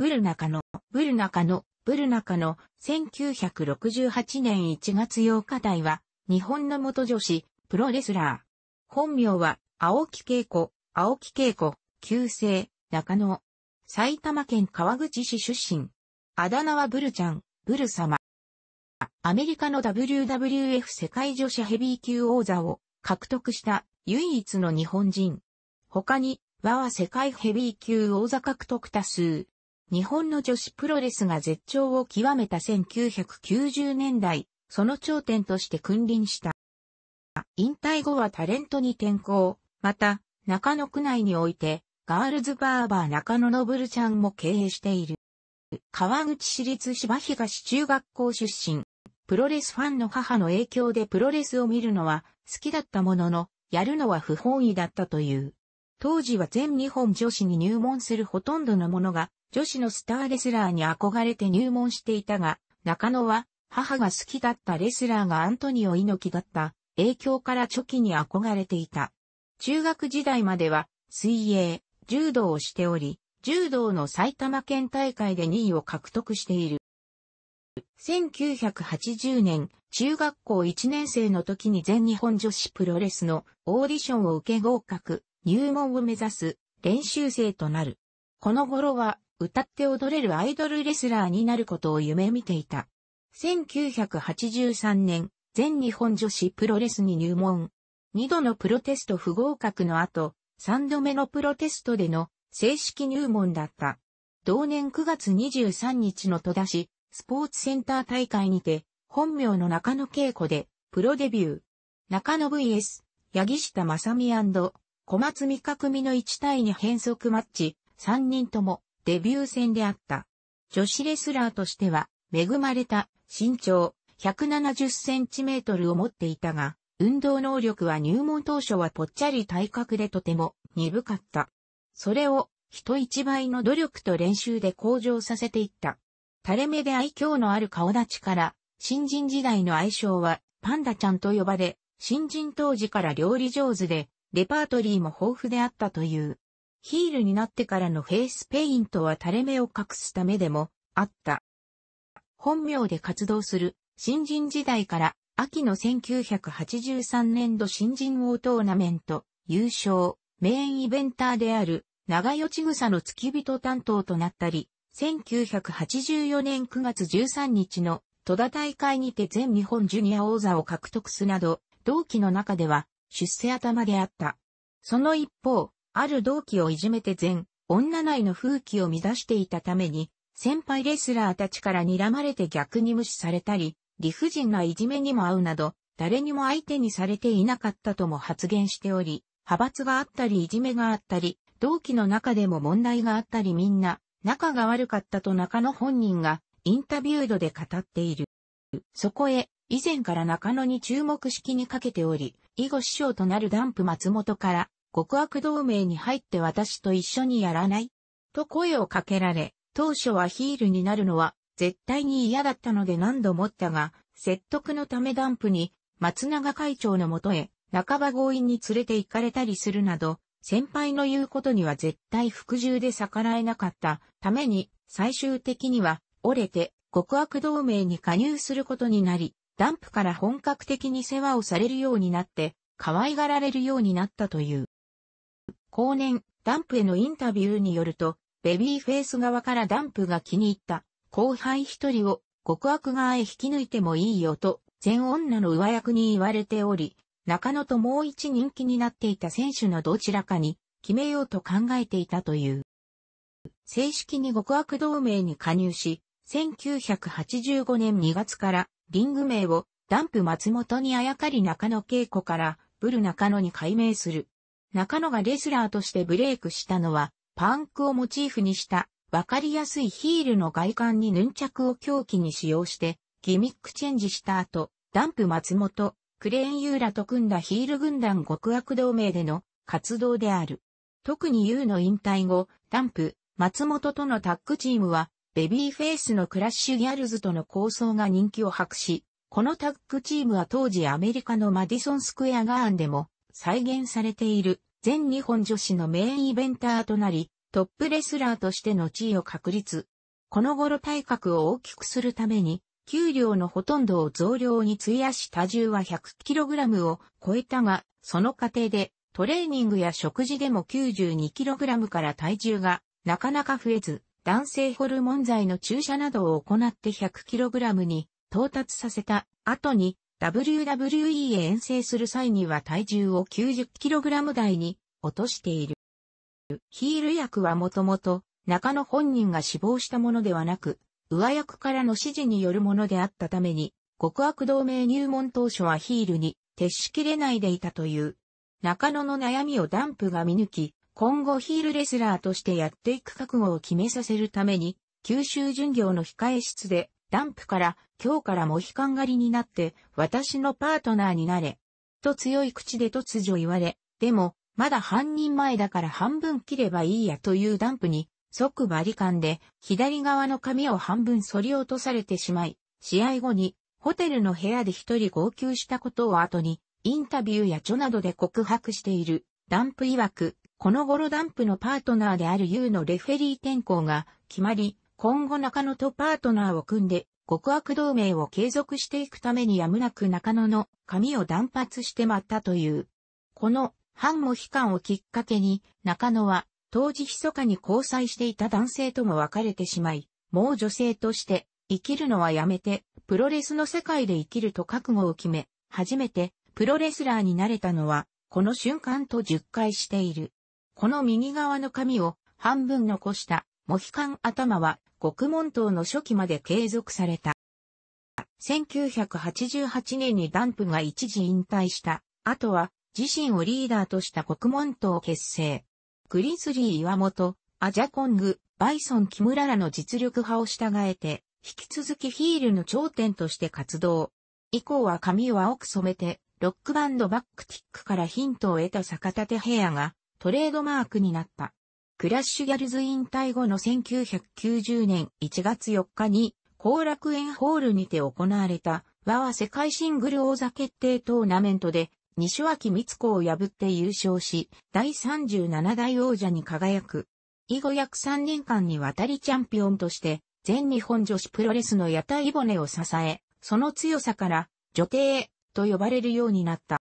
ブルナカの、ブルナカの、ブルナカの1968年1月8日台は、日本の元女子、プロレスラー。本名は、青木恵子、青木恵子、旧姓、中野。埼玉県川口市出身。あだ名はブルちゃん、ブル様。アメリカの WWF 世界女子ヘビー級王座を獲得した唯一の日本人。他に、和は世界ヘビー級王座獲得多数、日本の女子プロレスが絶頂を極めた1990年代、その頂点として君臨した。引退後はタレントに転向、また、中野区内において、ガールズバーバー中野のぶるちゃんも経営している。川口市立芝東中学校出身。プロレスファンの母の影響でプロレスを見るのは好きだったものの、やるのは不本意だったという。当時は全日本女子に入門するほとんどの者が、女子のスターレスラーに憧れて入門していたが、中野は、母が好きだったレスラーがアントニオ猪木だった影響から初期に憧れていた。中学時代までは水泳、柔道をしており、柔道の埼玉県大会で2位を獲得している。1980年、中学校1年生の時に全日本女子プロレスのオーディションを受け合格。入門を目指す練習生となる。この頃は歌って踊れるアイドルレスラーになることを夢見ていた。1983年、全日本女子プロレスに入門。二度のプロテスト不合格の後、三度目のプロテストでの正式入門だった。同年9月23日の戸田市、スポーツセンター大会にて、本名の中野恵子で、プロデビュー。中野 VS、八木下正美小松三角組の1対2変則マッチ、3人ともデビュー戦であった。女子レスラーとしては、恵まれた身長170センチメートルを持っていたが、運動能力は入門当初はぽっちゃり体格でとても鈍かった。それを人一倍の努力と練習で向上させていった。垂れ目で愛嬌のある顔立ちから、新人時代の愛称はパンダちゃんと呼ばれ、新人当時から料理上手でレパートリーも豊富であったという。ヒールになってからのフェイスペイントは垂れ目を隠すためでもあった。本名で活動する新人時代から秋の1983年度新人王トーナメント優勝メインイベンターである長与千草の付き人担当となったり、1984年9月13日の戸田大会にて全日本ジュニア王座を獲得すなど、同期の中では出世頭であった。その一方、ある同期をいじめて全、女内の風紀を乱していたために、先輩レスラーたちから睨まれて逆に無視されたり、理不尽ないじめにも遭うなど、誰にも相手にされていなかったとも発言しており、派閥があったりいじめがあったり、同期の中でも問題があったりみんな、仲が悪かったと中野本人がインタビュードで語っている。そこへ、以前から中野に注目式にかけており、囲碁師匠となるダンプ松本から、極悪同盟に入って私と一緒にやらないと声をかけられ、当初はヒールになるのは絶対に嫌だったので何度もったが、説得のためダンプに松永会長のもとへ半ば強引に連れて行かれたりするなど、先輩の言うことには絶対服従で逆らえなかったために最終的には折れて極悪同盟に加入することになり、ダンプから本格的に世話をされるようになって、可愛がられるようになったという。後年、ダンプへのインタビューによると、ベビーフェイス側からダンプが気に入った後輩一人を極悪側へ引き抜いてもいいよと、全女の上役に言われており、中野ともう一人気になっていた選手のどちらかに決めようと考えていたという。正式に極悪同盟に加入し、1985年2月からリング名をダンプ松本にあやかり中野恵子からブル中野に改名する。中野がレスラーとしてブレイクしたのは、パンクをモチーフにしたわかりやすいヒールの外観にヌンチャクを狂気に使用して、ギミックチェンジした後、ダンプ松本、クレーンユーラと組んだヒール軍団極悪同盟での活動である。特にユーの引退後、ダンプ、松本とのタッグチームはベビーフェイスのクラッシュギャルズとの構想が人気を博し、このタッグチームは当時アメリカのマディソンスクエアガーンでも再現されている全日本女子のメインイベンターとなり、トップレスラーとしての地位を確立。この頃体格を大きくするために、給料のほとんどを増量に費やし多重は 100kg を超えたが、その過程でトレーニングや食事でも 92kg から体重がなかなか増えず、男性ホルモン剤の注射などを行って 100kg に到達させた後に WWE へ遠征する際には体重を 90kg 台に落としている。ヒール薬はもともと中野本人が死亡したものではなく、上役からの指示によるものであったために、極悪同盟入門当初はヒールに徹しきれないでいたという。中野の悩みをダンプが見抜き、今後ヒールレスラーとしてやっていく覚悟を決めさせるために、九州巡業の控え室で、ダンプから今日からモヒカン狩りになって私のパートナーになれ。と強い口で突如言われ、でも、まだ半人前だから半分切ればいいやというダンプに、即バリカンで左側の髪を半分反り落とされてしまい、試合後にホテルの部屋で一人号泣したことを後に、インタビューや著などで告白している、ダンプ曰く、この頃ダンプのパートナーである U のレフェリー転向が決まり、今後中野とパートナーを組んで、極悪同盟を継続していくためにやむなく中野の髪を断髪してまったという。この反も悲観をきっかけに、中野は当時密かに交際していた男性とも別れてしまい、もう女性として生きるのはやめて、プロレスの世界で生きると覚悟を決め、初めてプロレスラーになれたのは、この瞬間と10回している。この右側の紙を半分残したモヒカン頭は国門島の初期まで継続された。1988年にダンプが一時引退した後は自身をリーダーとした獄門島結成。グリズリー岩本、アジャコング、バイソン木村らの実力派を従えて、引き続きヒールの頂点として活動。以降は髪を青く染めて、ロックバンドバックティックからヒントを得た坂立ヘアが、トレードマークになった。クラッシュギャルズ引退後の1990年1月4日に、後楽園ホールにて行われた、和は世界シングル王座決定トーナメントで、西脇光子を破って優勝し、第37代王者に輝く。以後約3年間にわたりチャンピオンとして、全日本女子プロレスの屋台骨を支え、その強さから、女帝と呼ばれるようになった。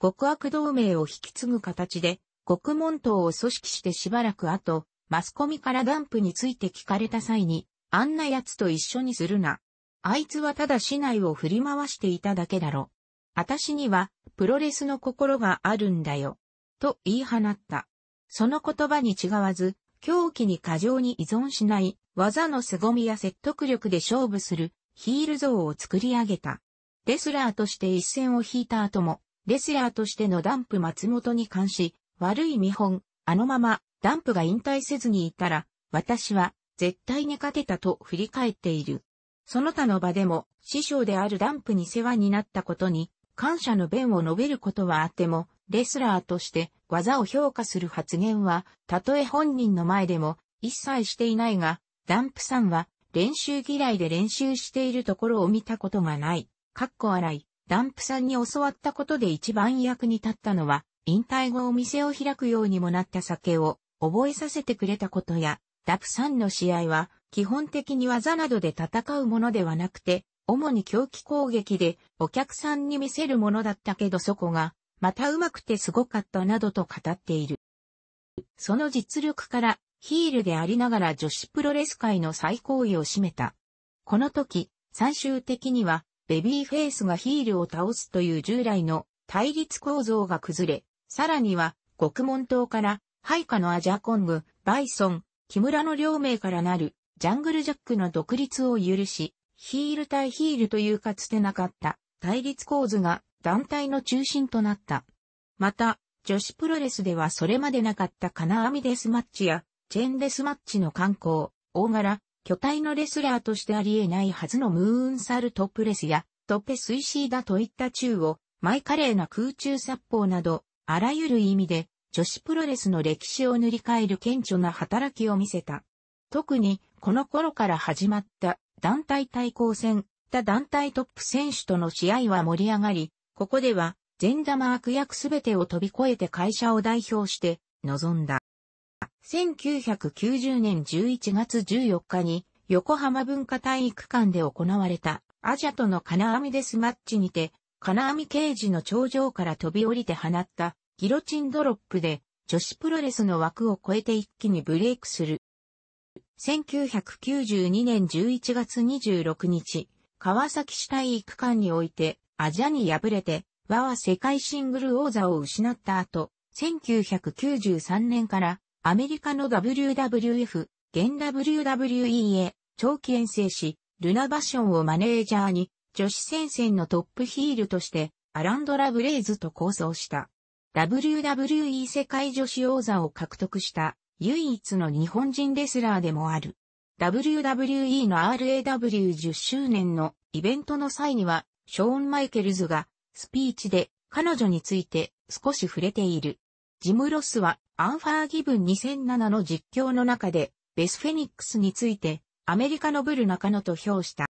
極悪同盟を引き継ぐ形で、国門党を組織してしばらく後、マスコミからダンプについて聞かれた際に、あんな奴と一緒にするな。あいつはただ市内を振り回していただけだろ。私には、プロレスの心があるんだよ。と言い放った。その言葉に違わず、狂気に過剰に依存しない、技の凄みや説得力で勝負する、ヒール像を作り上げた。レスラーとして一線を引いた後も、レスラーとしてのダンプ松本に関し、悪い見本、あのまま、ダンプが引退せずにいたら、私は、絶対に勝てたと振り返っている。その他の場でも、師匠であるダンプに世話になったことに、感謝の弁を述べることはあっても、レスラーとして技を評価する発言は、たとえ本人の前でも一切していないが、ダンプさんは練習嫌いで練習しているところを見たことがない。かっこ笑い。ダンプさんに教わったことで一番役に立ったのは、引退後お店を開くようにもなった酒を覚えさせてくれたことや、ダプさんの試合は基本的に技などで戦うものではなくて、主に狂気攻撃でお客さんに見せるものだったけどそこが、また上手くてすごかったなどと語っている。その実力から、ヒールでありながら女子プロレス界の最高位を占めた。この時、最終的には、ベビーフェイスがヒールを倒すという従来の対立構造が崩れ、さらには、獄門島から、配下のアジャコング、バイソン、木村の両名からなる、ジャングルジャックの独立を許し、ヒール対ヒールというかつてなかった対立構図が団体の中心となった。また、女子プロレスではそれまでなかった金網デスマッチやチェーンデスマッチの観光、大柄、巨体のレスラーとしてあり得ないはずのムーンサルトプレスやトッペスイシーだといった宙をマイレーな空中殺法などあらゆる意味で女子プロレスの歴史を塗り替える顕著な働きを見せた。特にこの頃から始まった団体対抗戦、他団体トップ選手との試合は盛り上がり、ここでは善玉悪役すべてを飛び越えて会社を代表して臨んだ。1990年11月14日に横浜文化体育館で行われたアジャとの金網デスマッチにて、金網刑事の頂上から飛び降りて放ったギロチンドロップで女子プロレスの枠を超えて一気にブレイクする。1992年11月26日、川崎市体育館においてアジャに敗れて、和は世界シングル王座を失った後、1993年からアメリカの WWF、現 WWE へ長期遠征し、ルナバションをマネージャーに女子戦線のトップヒールとしてアランドラ・ブレイズと構想した。WWE 世界女子王座を獲得した唯一の日本人レスラーでもある。WWE の RAW10 周年のイベントの際には、ショーン・マイケルズがスピーチで彼女について少し触れている。ジム・ロスはアンファーギブン2007の実況の中でベス・フェニックスについてアメリカのブル中野と評した。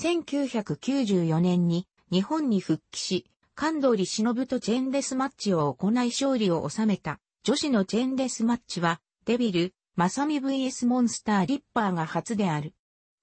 1994年に日本に復帰し、神ノ忍とチェンデスマッチを行い勝利を収めた。女子のチェンデスマッチは、デビル、マサミ VS モンスターリッパーが初である。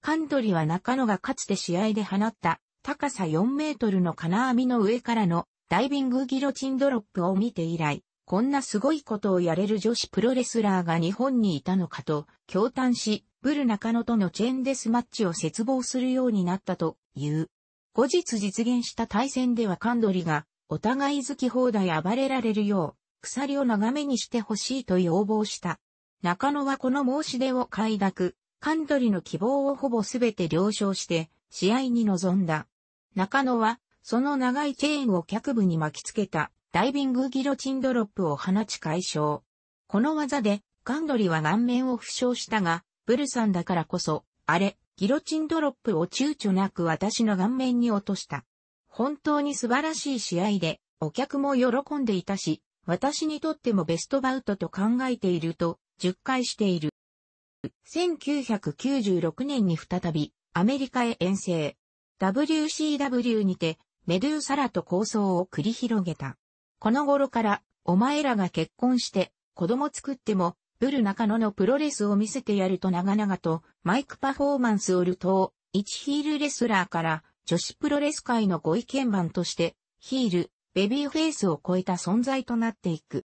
神取は中野がかつて試合で放った、高さ4メートルの金網の上からのダイビングギロチンドロップを見て以来、こんなすごいことをやれる女子プロレスラーが日本にいたのかと、驚嘆し、ブル中野とのチェンデスマッチを絶望するようになったという。後日実現した対戦ではカンドリが、お互い好き放題暴れられるよう、鎖を長めにしてほしいと要望した。中野はこの申し出を快諾、カンドリの希望をほぼすべて了承して、試合に臨んだ。中野は、その長いチェーンを脚部に巻きつけた、ダイビングギロチンドロップを放ち解消。この技で、カンドリは顔面を負傷したが、ブルさんだからこそ、あれ、ギロチンドロップを躊躇なく私の顔面に落とした。本当に素晴らしい試合で、お客も喜んでいたし、私にとってもベストバウトと考えていると、10回している。1996年に再び、アメリカへ遠征。WCW にて、メドゥーサラと構想を繰り広げた。この頃から、お前らが結婚して、子供作っても、ブル中野のプロレスを見せてやると長々とマイクパフォーマンスをルト一ヒールレスラーから女子プロレス界のご意見番としてヒール、ベビーフェイスを超えた存在となっていく。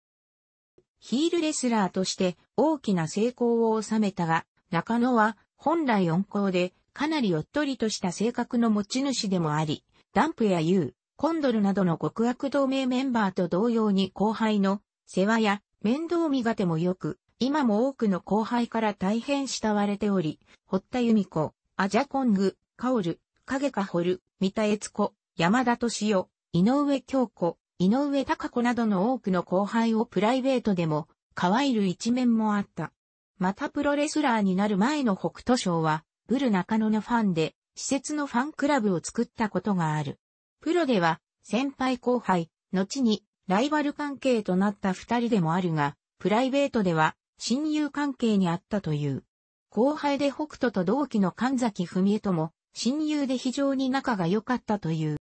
ヒールレスラーとして大きな成功を収めたが、中野は本来温厚でかなりおっとりとした性格の持ち主でもあり、ダンプやユー、コンドルなどの極悪同盟メンバーと同様に後輩の世話や面倒見がてもよく、今も多くの後輩から大変慕われており、堀田由美子、アジャコング、カオル、影かほる、三田悦子、山田敏夫、井上京子、井上隆子などの多くの後輩をプライベートでも、可愛る一面もあった。またプロレスラーになる前の北斗賞は、ブル中野のファンで、施設のファンクラブを作ったことがある。プロでは、先輩後輩、後に、ライバル関係となった二人でもあるが、プライベートでは、親友関係にあったという。後輩で北斗と同期の神崎文江とも、親友で非常に仲が良かったという。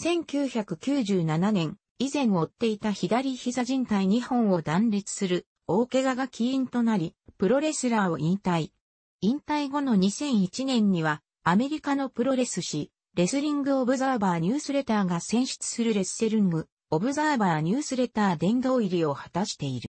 1997年、以前追っていた左膝靭帯2本を断裂する大怪我が起因となり、プロレスラーを引退。引退後の2001年には、アメリカのプロレス誌、レスリングオブザーバーニュースレターが選出するレッセルング、オブザーバーニュースレター殿堂入りを果たしている。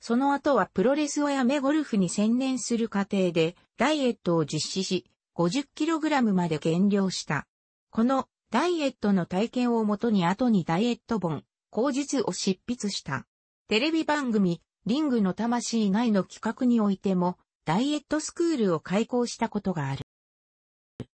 その後はプロレスをやめゴルフに専念する過程で、ダイエットを実施し、50kg まで減量した。このダイエットの体験をもとに後にダイエット本、口実を執筆した。テレビ番組、リングの魂以外の企画においても、ダイエットスクールを開校したことがある。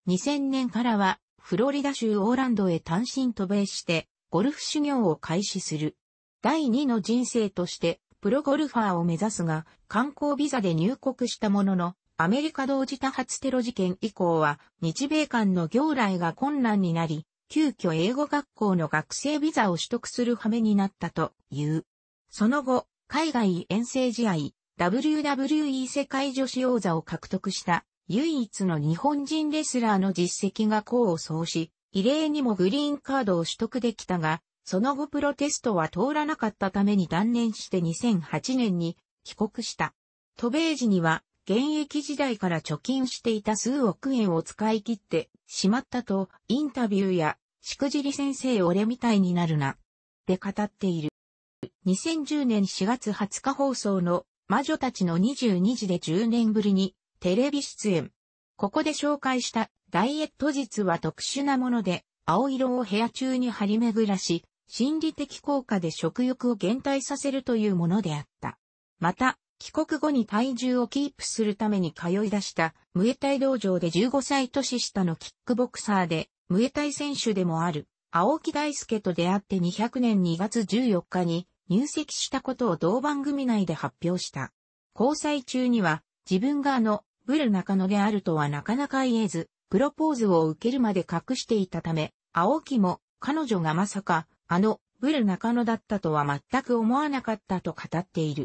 2000年からは、フロリダ州オーランドへ単身渡米して、ゴルフ修行を開始する。第二の人生として、プロゴルファーを目指すが、観光ビザで入国したものの、アメリカ同時多発テロ事件以降は、日米間の行来が困難になり、急遽英語学校の学生ビザを取得する羽目になったという。その後、海外遠征試合、WWE 世界女子王座を獲得した唯一の日本人レスラーの実績が功を奏し、異例にもグリーンカードを取得できたが、その後プロテストは通らなかったために断念して2008年に帰国した。渡米時には現役時代から貯金していた数億円を使い切ってしまったとインタビューやしくじり先生俺みたいになるな。って語っている。2010年4月20日放送の魔女たちの22時で10年ぶりにテレビ出演。ここで紹介したダイエット術は特殊なもので青色を部屋中に張り巡らし、心理的効果で食欲を減退させるというものであった。また、帰国後に体重をキープするために通い出した、ムエタイ道場で15歳年下のキックボクサーで、ムエタイ選手でもある、青木大輔と出会って200年2月14日に入籍したことを同番組内で発表した。交際中には、自分があの、ブル中野であるとはなかなか言えず、プロポーズを受けるまで隠していたため、青木も、彼女がまさか、あの、ブル中野だったとは全く思わなかったと語っている。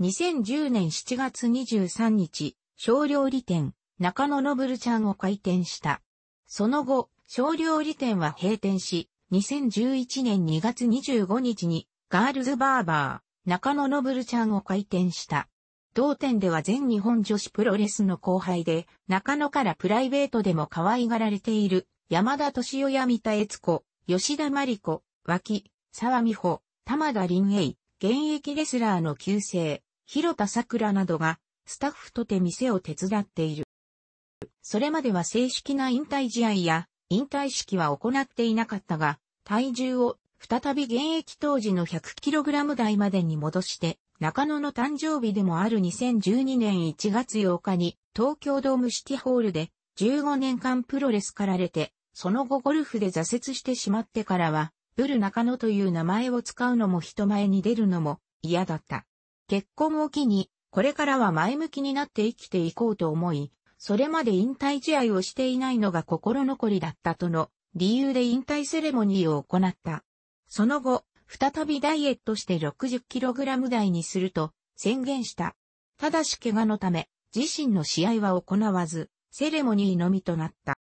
2010年7月23日、小料理店、中野のブルちゃんを開店した。その後、小料理店は閉店し、2011年2月25日に、ガールズバーバー、中野のブルちゃんを開店した。同店では全日本女子プロレスの後輩で、中野からプライベートでも可愛がられている、山田敏夫や三田悦子、吉田真理子、脇、沢美穂、玉田林英、現役レスラーの旧姓、広田桜などが、スタッフとて店を手伝っている。それまでは正式な引退試合や、引退式は行っていなかったが、体重を再び現役当時の 100kg 台までに戻して、中野の誕生日でもある2012年1月8日に東京ドームシティホールで15年間プロレスかられて、その後ゴルフで挫折してしまってからはブル中野という名前を使うのも人前に出るのも嫌だった。結婚を機に、これからは前向きになって生きていこうと思い、それまで引退試合をしていないのが心残りだったとの理由で引退セレモニーを行った。その後、再びダイエットして 60kg 台にすると宣言した。ただし怪我のため、自身の試合は行わず、セレモニーのみとなった。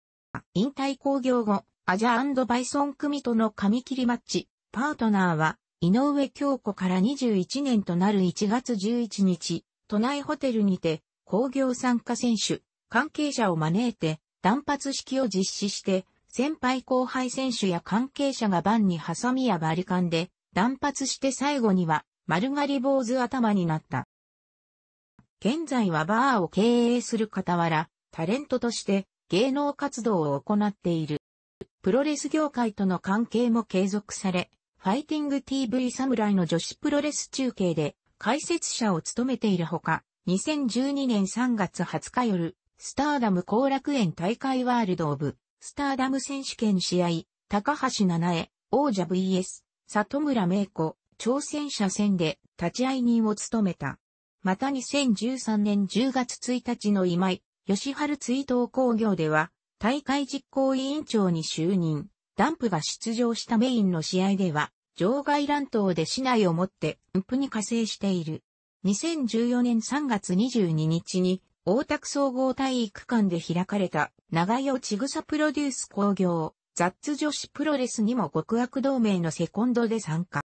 引退興行後、アジャーバイソン組との紙切りマッチ、パートナーは、井上京子から21年となる1月11日、都内ホテルにて、工業参加選手、関係者を招いて、断髪式を実施して、先輩後輩選手や関係者が番にハサミやバリカンで、断髪して最後には、丸刈り坊主頭になった。現在はバーを経営する傍ら、タレントとして芸能活動を行っている。プロレス業界との関係も継続され、ファイティング TV 侍の女子プロレス中継で解説者を務めているほか、2012年3月20日夜、スターダム後楽園大会ワールドオブ、スターダム選手権試合、高橋七重、王者 VS、里村芽子、挑戦者戦で立ち会い人を務めた。また2013年10月1日の今井、吉春追悼工業では、大会実行委員長に就任。ダンプが出場したメインの試合では、場外乱闘で市内をもって、運布に加勢している。2014年3月22日に、大田区総合体育館で開かれた、長与ちぐさプロデュース工業、ザッツ女子プロレスにも極悪同盟のセコンドで参加。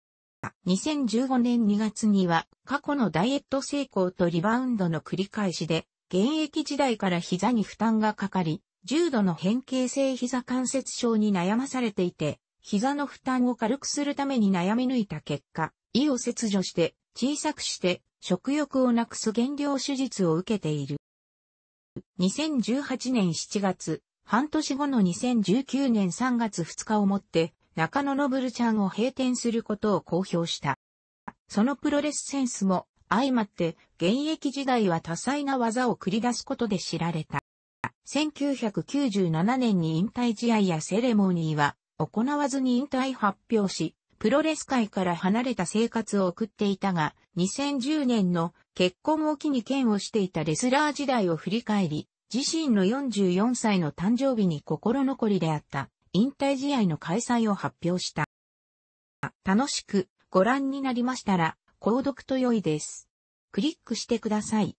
2015年2月には、過去のダイエット成功とリバウンドの繰り返しで、現役時代から膝に負担がかかり、重度の変形性膝関節症に悩まされていて、膝の負担を軽くするために悩み抜いた結果、胃を切除して小さくして食欲をなくす減量手術を受けている。2018年7月、半年後の2019年3月2日をもって、中野のぶるちゃんを閉店することを公表した。そのプロレスセンスも相まって、現役時代は多彩な技を繰り出すことで知られた。1997年に引退試合やセレモニーは行わずに引退発表し、プロレス界から離れた生活を送っていたが、2010年の結婚を機に剣をしていたレスラー時代を振り返り、自身の44歳の誕生日に心残りであった引退試合の開催を発表した。楽しくご覧になりましたら、購読と良いです。クリックしてください。